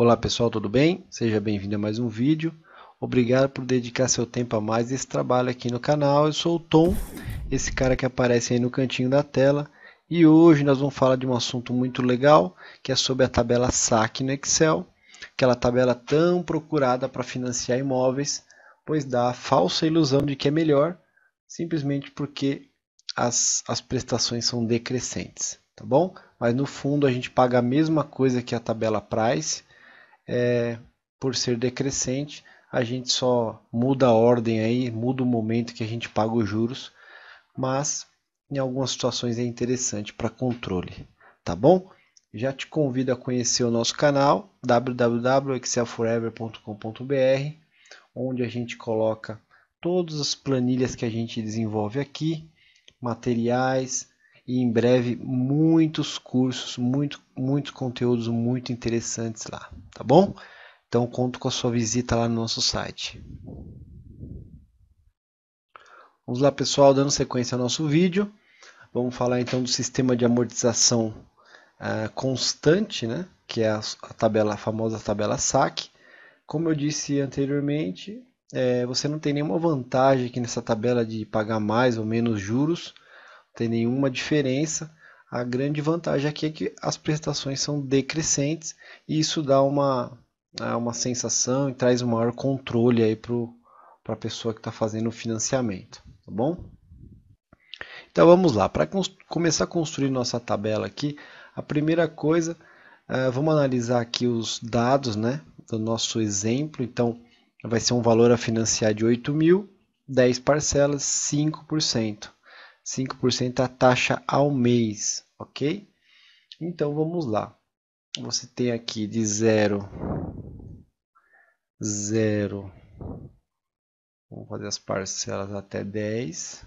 Olá pessoal, tudo bem? Seja bem-vindo a mais um vídeo. Obrigado por dedicar seu tempo a mais esse trabalho aqui no canal. Eu sou o Tom, esse cara que aparece aí no cantinho da tela. E hoje nós vamos falar de um assunto muito legal, que é sobre a tabela SAC no Excel. Aquela tabela tão procurada para financiar imóveis, pois dá a falsa ilusão de que é melhor, simplesmente porque as, as prestações são decrescentes, tá bom? Mas no fundo a gente paga a mesma coisa que a tabela Price, é, por ser decrescente, a gente só muda a ordem aí, muda o momento que a gente paga os juros, mas em algumas situações é interessante para controle, tá bom? Já te convido a conhecer o nosso canal www.excelforever.com.br, onde a gente coloca todas as planilhas que a gente desenvolve aqui, materiais, e em breve muitos cursos, muito, muitos conteúdos muito interessantes lá, tá bom? Então conto com a sua visita lá no nosso site. Vamos lá pessoal, dando sequência ao nosso vídeo. Vamos falar então do sistema de amortização uh, constante, né? que é a, a, tabela, a famosa tabela SAC. Como eu disse anteriormente, é, você não tem nenhuma vantagem aqui nessa tabela de pagar mais ou menos juros, tem nenhuma diferença. A grande vantagem aqui é que as prestações são decrescentes e isso dá uma, né, uma sensação e traz um maior controle aí para a pessoa que está fazendo o financiamento, tá bom? Então vamos lá, para começar a construir nossa tabela aqui, a primeira coisa, uh, vamos analisar aqui os dados né, do nosso exemplo, então vai ser um valor a financiar de 8 mil, 10 parcelas, 5%. 5% a taxa ao mês, ok? Então vamos lá. Você tem aqui de 0, 0, vamos fazer as parcelas até 10,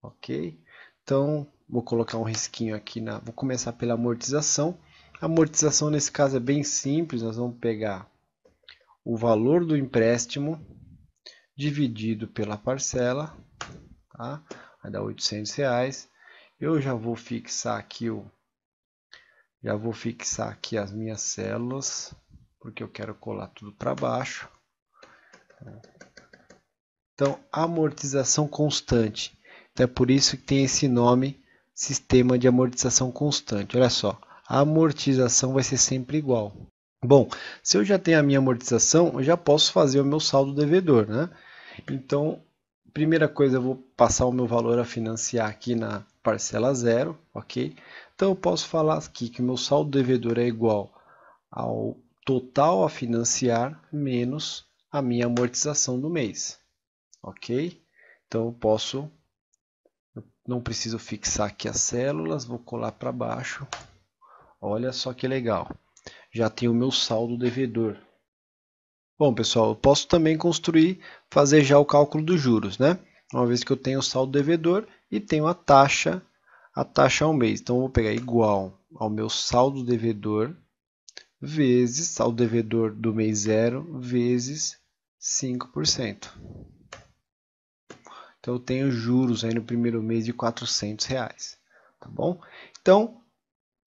ok? Então vou colocar um risquinho aqui, na, vou começar pela amortização. A amortização nesse caso é bem simples, nós vamos pegar o valor do empréstimo dividido pela parcela, tá? vai dar 800 reais. Eu já vou fixar aqui o, já vou fixar aqui as minhas células, porque eu quero colar tudo para baixo. Então, amortização constante. Então, é por isso que tem esse nome, sistema de amortização constante. Olha só, a amortização vai ser sempre igual. Bom, se eu já tenho a minha amortização, eu já posso fazer o meu saldo devedor, né? Então, primeira coisa, eu vou passar o meu valor a financiar aqui na parcela zero, ok? Então, eu posso falar aqui que o meu saldo devedor é igual ao total a financiar menos a minha amortização do mês, ok? Então, eu posso, eu não preciso fixar aqui as células, vou colar para baixo. Olha só que legal, já tem o meu saldo devedor, Bom, pessoal, eu posso também construir, fazer já o cálculo dos juros, né? Uma vez que eu tenho o saldo devedor e tenho a taxa, a taxa ao mês. Então, eu vou pegar igual ao meu saldo devedor vezes saldo devedor do mês zero vezes 5%. Então, eu tenho juros aí no primeiro mês de R$ reais, tá bom? Então,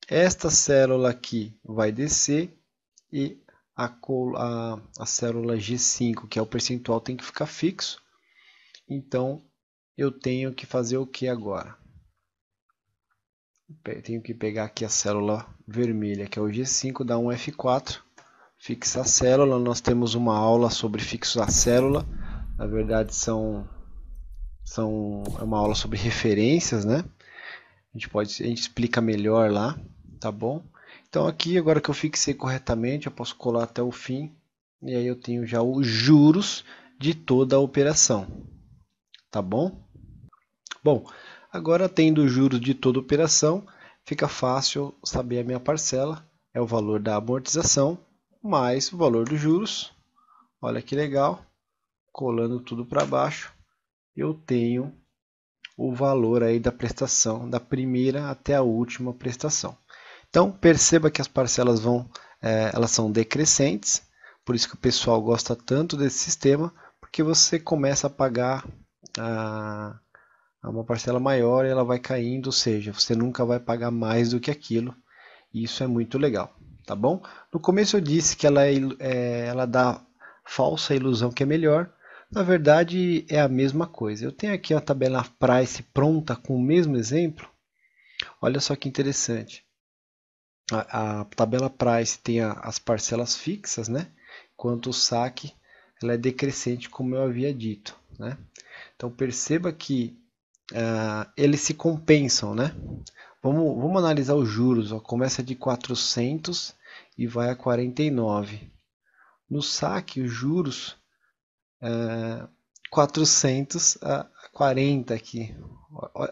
esta célula aqui vai descer e a, a, a célula G5, que é o percentual, tem que ficar fixo. Então, eu tenho que fazer o que agora? tenho que pegar aqui a célula vermelha, que é o G5, dar um F4, fixar a célula. Nós temos uma aula sobre fixar a célula. Na verdade, são, são é uma aula sobre referências, né? A gente, pode, a gente explica melhor lá, tá bom? Então aqui, agora que eu fixei corretamente, eu posso colar até o fim. E aí eu tenho já os juros de toda a operação. Tá bom? Bom, agora tendo os juros de toda a operação, fica fácil saber a minha parcela. É o valor da amortização mais o valor dos juros. Olha que legal. Colando tudo para baixo, eu tenho o valor aí da prestação, da primeira até a última prestação. Então, perceba que as parcelas vão, é, elas são decrescentes, por isso que o pessoal gosta tanto desse sistema, porque você começa a pagar a, ah, a uma parcela maior e ela vai caindo, ou seja, você nunca vai pagar mais do que aquilo. E isso é muito legal, tá bom? No começo eu disse que ela, é, é ela dá falsa ilusão que é melhor, na verdade, é a mesma coisa. Eu tenho aqui a tabela price pronta com o mesmo exemplo. Olha só que interessante a, a tabela price tem a, as parcelas fixas, né? Enquanto o saque ela é decrescente, como eu havia dito, né? Então perceba que uh, eles se compensam, né? Vamos, vamos analisar os juros. Ó. Começa de 400 e vai a 49. No saque, os juros é, uh, 400 a 40 aqui.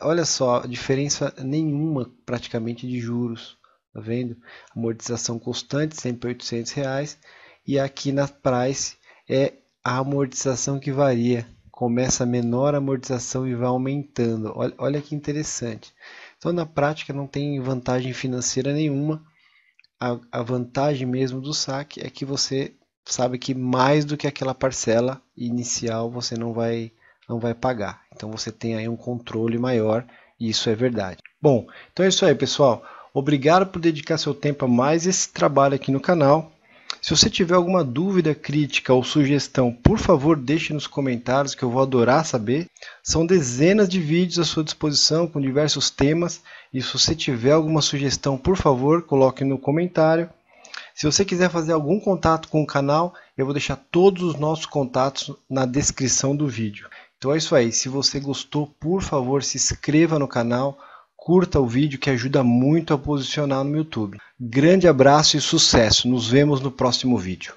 Olha só, diferença nenhuma praticamente de juros. Tá vendo? Amortização constante, sempre 800. Reais, e aqui na Price é a amortização que varia. Começa a menor amortização e vai aumentando. Olha, olha que interessante. Então, na prática, não tem vantagem financeira nenhuma. A, a vantagem mesmo do saque é que você sabe que mais do que aquela parcela inicial você não vai não vai pagar. Então você tem aí um controle maior e isso é verdade. Bom, então é isso aí, pessoal. Obrigado por dedicar seu tempo a mais esse trabalho aqui no canal. Se você tiver alguma dúvida, crítica ou sugestão, por favor, deixe nos comentários que eu vou adorar saber. São dezenas de vídeos à sua disposição com diversos temas e se você tiver alguma sugestão, por favor, coloque no comentário. Se você quiser fazer algum contato com o canal, eu vou deixar todos os nossos contatos na descrição do vídeo. Então é isso aí. Se você gostou, por favor, se inscreva no canal curta o vídeo que ajuda muito a posicionar no YouTube. Grande abraço e sucesso. Nos vemos no próximo vídeo.